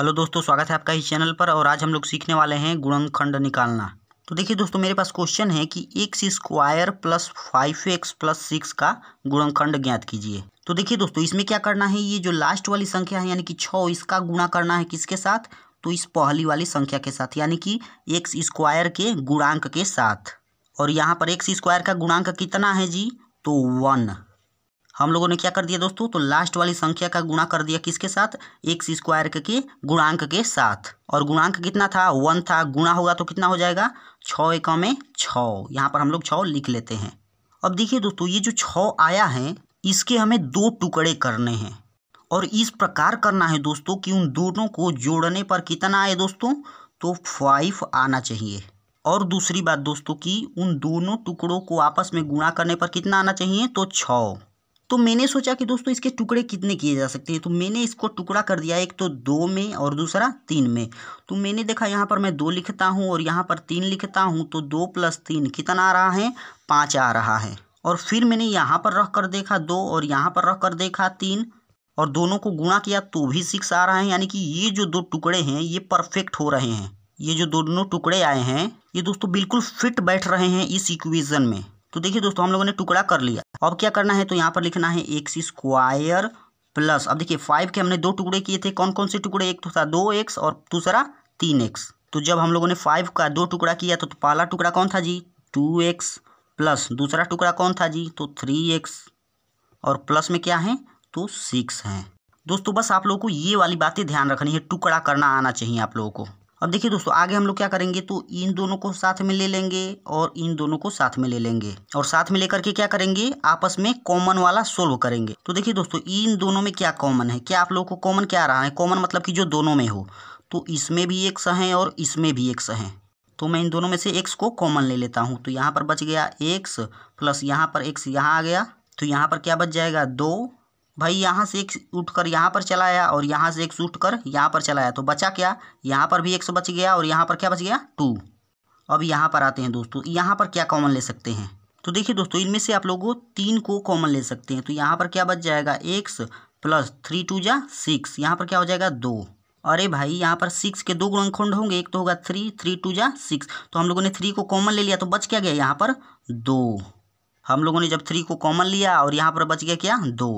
hello दोस्तों स्वागत है आपका इस चैनल पर और आज हम लोग सीखने वाले हैं गुणनखंड निकालना तो देखिए दोस्तों मेरे पास क्वेश्चन है कि X square plus five X plus six का गुणनखंड ज्ञात कीजिए तो देखिए दोस्तों इसमें क्या करना है ये जो लास्ट वाली संख्या है यानी कि छः इसका गुणा करना है किसके साथ तो इस पहली वाली संख्या के साथ यानी कि एक्स स्क्वायर के गुणांक के साथ और यहाँ पर एक्स स्क्वायर का गुणांक कितना है जी तो वन हम लोगों ने क्या कर दिया दोस्तों तो लास्ट वाली संख्या का गुणा कर दिया किसके साथ एक्स स्क्वायर के गुणांक के साथ और गुणांक कितना था वन था गुणा होगा तो कितना हो जाएगा छ एकम में छ यहाँ पर हम लोग छ लिख लेते हैं अब देखिए दोस्तों ये जो छ आया है इसके हमें दो टुकड़े करने हैं और इस प्रकार करना है दोस्तों कि उन दोनों को जोड़ने पर कितना आए दोस्तों तो फाइव आना चाहिए और दूसरी बात दोस्तों कि उन दोनों टुकड़ों को आपस में गुणा करने पर कितना आना चाहिए तो छः तो मैंने सोचा कि दोस्तों इसके टुकड़े कितने किए जा सकते हैं तो मैंने इसको टुकड़ा कर दिया एक तो दो में और दूसरा तीन में तो मैंने देखा यहाँ पर मैं दो लिखता हूँ और यहाँ पर तीन लिखता हूँ तो दो प्लस तीन कितना आ रहा है पाँच आ रहा है और फिर मैंने यहाँ पर रख कर देखा दो और यहाँ पर रख कर देखा तीन और दोनों को गुणा किया तो भी सिक्स आ रहा है यानी कि ये जो दो टुकड़े हैं ये परफेक्ट हो रहे हैं ये जो दोनों टुकड़े आए हैं ये दोस्तों बिल्कुल फिट बैठ रहे हैं इस इक्वेशन में तो देखिए दोस्तों हम लोगों ने टुकड़ा कर लिया अब क्या करना है तो यहाँ पर लिखना है एक्स स्क्वायर प्लस अब देखिए फाइव के हमने दो टुकड़े किए थे कौन कौन से टुकड़े एक तो था दो एक्स और दूसरा तीन एक्स तो जब हम लोगों ने फाइव का दो टुकड़ा किया तो, तो पहला टुकड़ा कौन था जी टू एक्स प्लस दूसरा टुकड़ा कौन था जी तो थ्री एक्स और प्लस में क्या है तो सिक्स है दोस्तों बस आप लोगों को ये वाली बातें ध्यान रखनी है टुकड़ा करना आना चाहिए आप लोगों को अब देखिए दोस्तों आगे हम लोग क्या करेंगे तो इन दोनों को साथ में ले लेंगे और इन दोनों को साथ में ले लेंगे और साथ में लेकर के क्या करेंगे आपस में कॉमन वाला सोल्व करेंगे तो देखिए दोस्तों इन दोनों में क्या कॉमन है क्या आप लोगों को कॉमन क्या रहा है कॉमन मतलब कि जो दोनों में हो तो इसमें भी एक है और इसमें भी एक है तो मैं इन दोनों में से एक्स को कॉमन ले लेता हूँ तो यहाँ पर बच गया एक्स प्लस यहाँ पर एक्स यहाँ आ गया तो यहाँ पर क्या बच जाएगा दो भाई यहाँ से एक उठ कर यहाँ पर चला आया और यहाँ से एक से उठ कर यहाँ पर चला आया तो बचा क्या यहाँ पर भी एक सौ बच गया और यहाँ पर क्या बच गया टू अब यहाँ पर आते हैं दोस्तों यहाँ पर क्या कॉमन ले सकते हैं तो देखिए दोस्तों इनमें से आप लोगों तीन को कॉमन ले सकते हैं तो यहाँ पर क्या बच जाएगा एक्स प्लस थ्री टू जा सिक्स यहाँ पर क्या हो जाएगा दो अरे भाई यहाँ पर सिक्स के दो गुणखंड होंगे एक तो होगा थ्री थ्री टू जा सिक्स तो हम लोगों ने थ्री को कॉमन ले लिया तो बच क्या गया यहाँ पर दो हम लोगों ने जब थ्री को कॉमन लिया और यहाँ पर बच गया क्या दो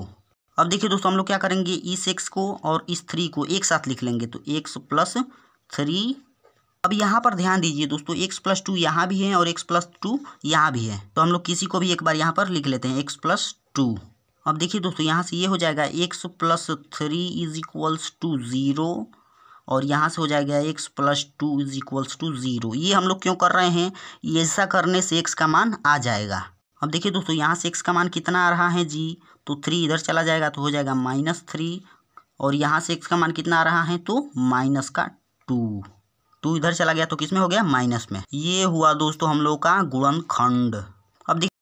अब देखिए दोस्तों हम लोग क्या करेंगे इस एक्स को और इस थ्री को एक साथ लिख लेंगे तो एक्स प्लस थ्री अब यहाँ पर ध्यान दीजिए दोस्तों एक्स प्लस टू यहाँ भी है और एक्स प्लस टू यहाँ भी है तो हम लोग किसी को भी एक बार यहाँ पर लिख लेते हैं एक्स प्लस टू अब देखिए दोस्तों यहाँ से ये यह हो जाएगा X plus three is equals to zero और यहाँ से हो जाएगा X plus two is equals to zero ये हम लोग क्यों कर रहे हैं ऐसा करने से एक्स का मान आ जाएगा अब देखिए दोस्तों यहाँ से एक्स का मान कितना आ रहा है जी तो थ्री इधर चला जाएगा तो हो जाएगा माइनस थ्री और यहाँ से एक्स का मान कितना आ रहा है तो माइनस का टू टू इधर चला गया तो किस में हो गया माइनस में ये हुआ दोस्तों हम लोग का गुणनखंड अब देखिए